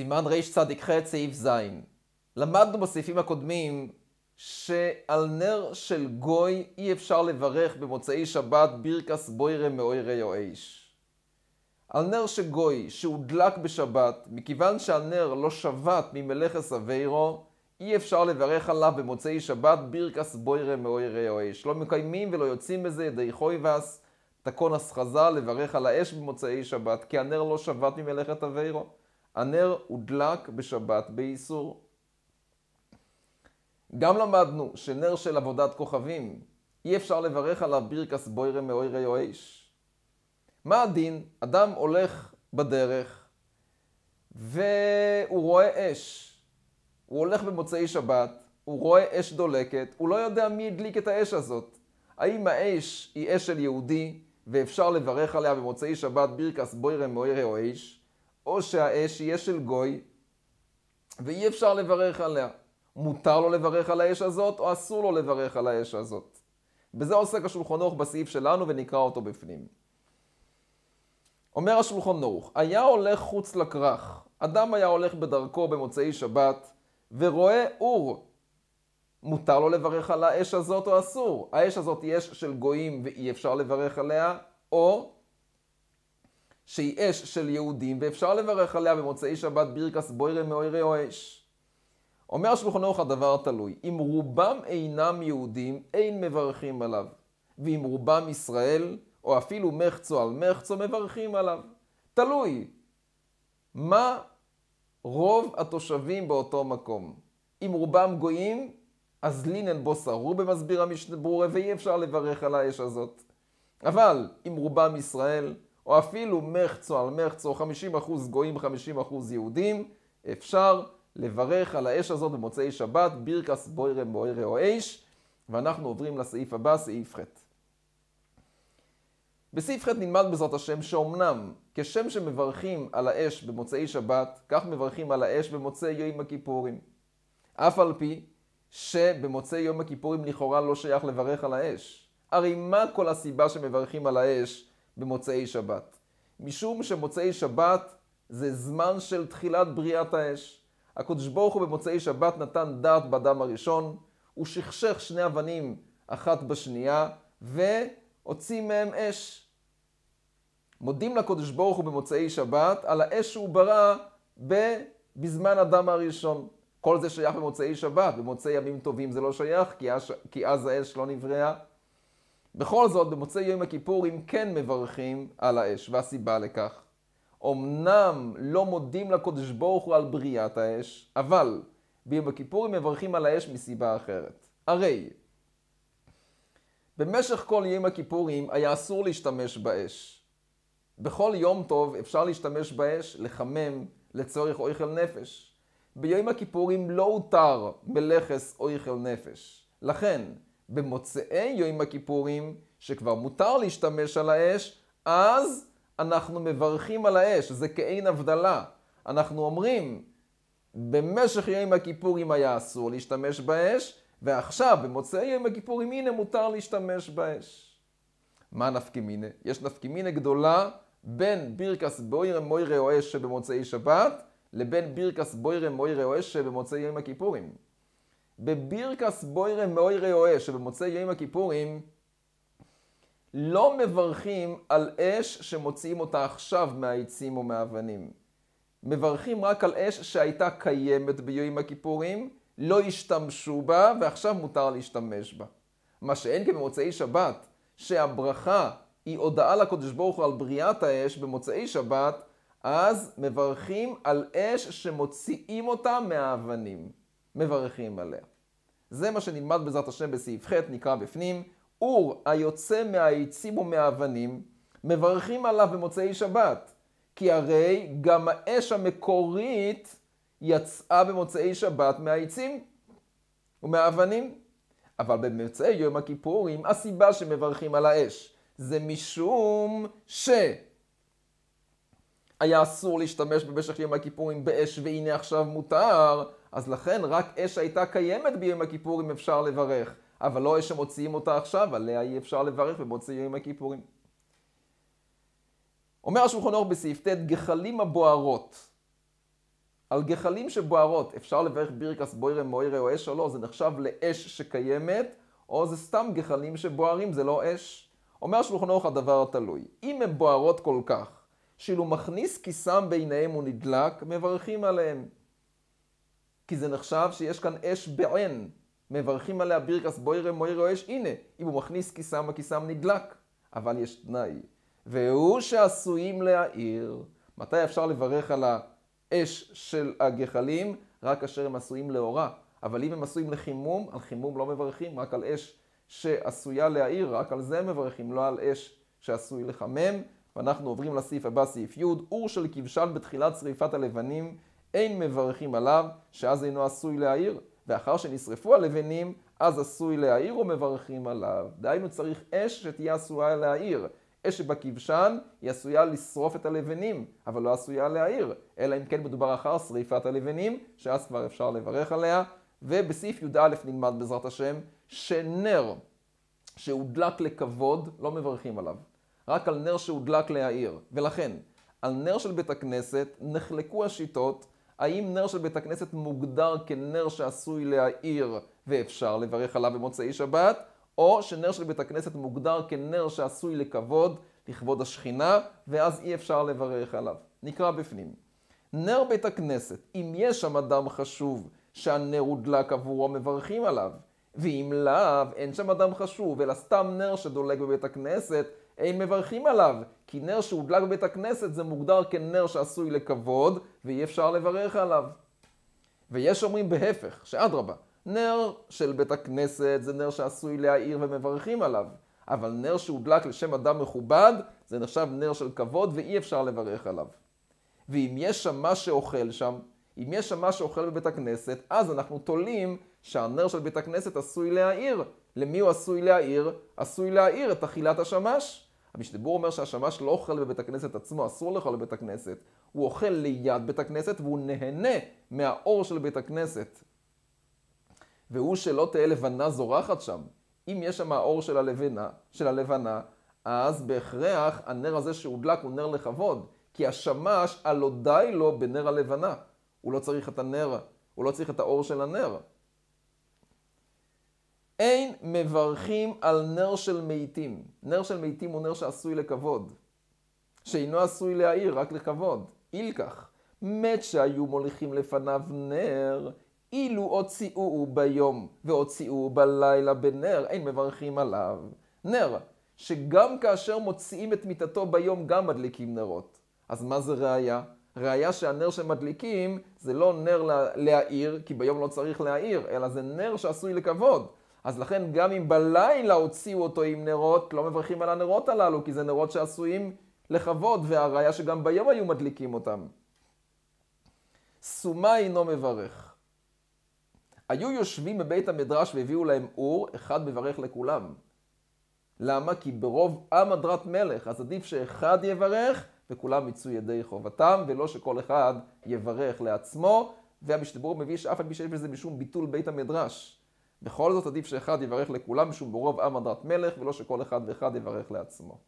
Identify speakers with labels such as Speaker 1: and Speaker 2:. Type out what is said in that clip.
Speaker 1: סימן רצ"ח סעיף ז. למדנו בסעיפים הקודמים שעל נר של גוי אי אפשר לברך במוצאי שבת בירקס בוירה מאוירי יואש. על נר שגוי שהודלק בשבת, מכיוון שהנר לא שבת ממלאכס אביירו, אי אפשר לברך עליו במוצאי שבת בירקס בוירה מאוירי יואש. לא מקיימים ולא יוצאים בזה ידי חויבס, תקונס חזה לברך על האש במוצאי שבת, כי הנר לא שבת ממלאכת אביירו. הנר הודלק בשבת באיסור. גם למדנו שנר של עבודת כוכבים, אי אפשר לברך עליו ברכס בוירה מאוירי או איש. מה הדין? אדם הולך בדרך והוא רואה אש. הוא הולך במוצאי שבת, הוא רואה אש דולקת, הוא לא יודע מי הדליק את האש הזאת. האם האש היא אש של יהודי ואפשר לברך עליה במוצאי שבת ברכס בוירה מאוירי או איש? או שהאש היא אש של גוי, ואי אפשר לברך עליה. מותר לו לברך על האש הזאת, או אסור לו לברך על האש הזאת. בזה עוסק השולחון ערוך בסעיף שלנו, ונקרא אותו בפנים. אומר השולחון ערוך, היה הולך חוץ לכרך, אדם היה הולך בדרכו במוצאי שבת, ורואה אור. מותר לו לברך על האש הזאת או אסור? האש הזאת היא אש של גויים ואי אפשר לברך עליה, או שהיא אש של יהודים, ואפשר לברך עליה במוצאי שבת בירקס בוירה מאוירי או אש. אומר שולחן אורך הדבר תלוי, אם רובם אינם יהודים, אין מברכים עליו, ואם רובם ישראל, או אפילו מחצו על מחצו, מברכים עליו. תלוי. מה רוב התושבים באותו מקום? אם רובם גויים, אז לינן בו סרו במסביר המשנה ברורה, ואי אפשר לברך על האש הזאת. אבל אם רובם ישראל, או אפילו מחצו על מחצו, 50% גויים, 50% יהודים, אפשר לברך על האש הזאת במוצאי שבת, בירקס בוירה בוירה או אש, ואנחנו עוברים לסעיף הבא, סעיף ח'. בסעיף ח' נלמד בעזרת השם שאומנם כשם שמברכים על האש במוצאי שבת, כך מברכים על האש במוצאי יום הכיפורים. אף על פי שבמוצאי יום הכיפורים לכאורה לא שייך לברך על האש. הרי מה כל הסיבה שמברכים על האש במוצאי שבת. משום שמוצאי שבת זה זמן של תחילת בריאת האש. הקדוש ברוך הוא במוצאי שבת נתן דעת באדם הראשון, הוא שכשך שני אבנים אחת בשנייה, והוציא מהם אש. מודים לקדוש ברוך הוא במוצאי שבת על האש שהוא ברא בזמן אדם הראשון. כל זה שייך במוצאי שבת, במוצאי ימים טובים זה לא שייך, כי, הש... כי אז האש לא נבראה. בכל זאת, במוצאי יום אם כן מברכים על האש, והסיבה לכך. אמנם לא מודים לקודש ברוך הוא על בריאת האש, אבל ביום הם מברכים על האש מסיבה אחרת. הרי במשך כל יום הכיפורים היה אסור להשתמש באש. בכל יום טוב אפשר להשתמש באש לחמם לצורך אויכל נפש. ביום הכיפורים לא הותר מלכס אויכל נפש. לכן, במוצאי יום הכיפורים, שכבר מותר להשתמש על האש, אז אנחנו מברכים על האש, זה כאין הבדלה. אנחנו אומרים, במשך יום הכיפורים היה אסור להשתמש באש, ועכשיו, במוצאי יום הכיפורים, הנה מותר להשתמש באש. מה נפקימינא? יש נפקימינא גדולה בין בירקס בוירם מוירה או אש שבמוצאי שבת, לבין בירקס בוירם מוירה או אש שבמוצאי יום הכיפורים. בבירקס בוירה מאוירה אוה, שבמוצאי יום הכיפורים, לא מברכים על אש שמוציאים אותה עכשיו מהעצים או מהאבנים. מברכים רק על אש שהייתה קיימת ביום הכיפורים, לא השתמשו בה, ועכשיו מותר להשתמש בה. מה שאין כבמוצאי כן שבת, שהברכה היא הודעה לקדוש ברוך הוא על בריאת האש במוצאי שבת, אז מברכים על אש שמוציאים אותה מהאבנים. מברכים עליה. זה מה שנלמד בעזרת השם בסעיף ח', נקרא בפנים. אור היוצא מהעצים ומהאבנים, מברכים עליו במוצאי שבת. כי הרי גם האש המקורית יצאה במוצאי שבת מהעצים ומהאבנים. אבל במוצאי יום הכיפורים, הסיבה שמברכים על האש זה משום ש... היה אסור להשתמש במשך יום הכיפורים באש והנה עכשיו מותר, אז לכן רק אש הייתה קיימת ביום הכיפורים אפשר לברך, אבל לא אש שמוציאים אותה עכשיו, עליה אי אפשר לברך במוציא יום הכיפורים. אומר השולחון אור בסעיף ט', גחלים הבוערות. על גחלים שבוערות, אפשר לברך בירקס בוירה מוירה או אש או לא, זה נחשב לאש שקיימת, או זה סתם גחלים שבוערים, זה לא אש. אומר השולחון אורך הדבר התלוי, אם הן בוערות כל כך, שאילו מכניס כיסם בעיניהם ונדלק, מברכים עליהם. כי זה נחשב שיש כאן אש בעין. מברכים עליה בירקס בוירם מוירו אש, הנה, אם הוא מכניס כיסם, הכיסם נדלק. אבל יש תנאי, והוא שעשויים להעיר. מתי אפשר לברך על האש של הגחלים? רק כאשר הם עשויים לאורה. אבל אם הם עשויים לחימום, על חימום לא מברכים, רק על אש שעשויה להעיר, רק על זה הם מברכים, לא על אש שעשוי לחמם. ואנחנו עוברים לסעיף הבא, סעיף י', אור של כבשן בתחילת שריפת הלבנים אין מברכים עליו, שאז אינו עשוי להעיר, ואחר שנשרפו הלבנים, אז עשוי להעיר ומברכים עליו. דהיינו צריך אש שתהיה עשויה להעיר. אש שבכבשן היא עשויה לשרוף את הלבנים, אבל לא עשויה להעיר, אלא אם כן מדובר אחר שריפת הלבנים, שאז כבר אפשר לברך עליה. ובסעיף י"א נלמד בעזרת השם, שנר שהודלק לכבוד, לא מברכים עליו. רק על נר שהודלק להעיר. ולכן, על נר של בית הכנסת נחלקו השיטות האם נר של בית הכנסת מוגדר כנר שעשוי להעיר ואפשר לברך עליו במוצאי שבת, או שנר של בית הכנסת מוגדר כנר שעשוי לכבוד, לכבוד השכינה, ואז אי אפשר לברך עליו. נקרא בפנים. נר בית הכנסת, אם יש שם אדם חשוב שהנר הודלק עבורו, מברכים עליו. ואם לאו, אין שם אדם חשוב, אלא סתם נר שדולג בבית הכנסת, הם מברכים עליו, כי נר שהודלק בבית הכנסת זה מוגדר כנר שעשוי לכבוד, ואי אפשר לברך עליו. ויש אומרים בהפך, שאדרבה, נר של בית הכנסת זה נר שעשוי להעיר ומברכים עליו, אבל נר שהודלק לשם אדם מכובד, זה נחשב נר של כבוד ואי אפשר לברך עליו. ואם יש שם מה שאוכל שם, אם יש שם מה שאוכל בבית הכנסת, אז אנחנו תולים שהנר של בית הכנסת עשוי להעיר. למי הוא עשוי להעיר? עשוי להעיר את אכילת השמש. המשתבור אומר שהשמש לא אוכל בבית הכנסת עצמו, אסור לאכול בבית הכנסת. הוא אוכל ליד בית הכנסת והוא נהנה מהאור של בית הכנסת. והוא שלא תהיה לבנה זורחת שם. אם יש שם האור של הלבנה, של הלבנה, אז בהכרח הנר הזה שהודלק הוא נר לכבוד, כי השמש הלא די לו בנר הלבנה. הוא לא צריך את הנר, הוא לא צריך את האור של הנר. אין מברכים על נר של מתים. נר של מתים הוא נר שעשוי לכבוד. שאינו עשוי להעיר, רק לכבוד. אילכך, מת שהיו מוליכים לפניו נר, אילו הוציאוהו ביום והוציאוהו בלילה בנר, אין מברכים עליו. נר, שגם כאשר מוציאים את מיטתו ביום גם מדליקים נרות. אז מה זה ראייה? ראייה שהנר שמדליקים זה לא נר להעיר, כי ביום לא צריך להעיר, אלא זה נר שעשוי לכבוד. אז לכן גם אם בלילה הוציאו אותו עם נרות, לא מברכים על הנרות הללו, כי זה נרות שעשויים לכבוד, והראיה שגם ביום היו מדליקים אותם. סומה אינו מברך. היו יושבים בבית המדרש והביאו להם אור, אחד מברך לכולם. למה? כי ברוב עם הדרת מלך, אז עדיף שאחד יברך וכולם יצאו ידי חובתם, ולא שכל אחד יברך לעצמו, והמשתבור מביא שאף על פי שיש בזה משום ביטול בית המדרש. בכל זאת עדיף שאחד יברך לכולם, שהוא ברוב עם עדת מלך, ולא שכל אחד ואחד יברך לעצמו.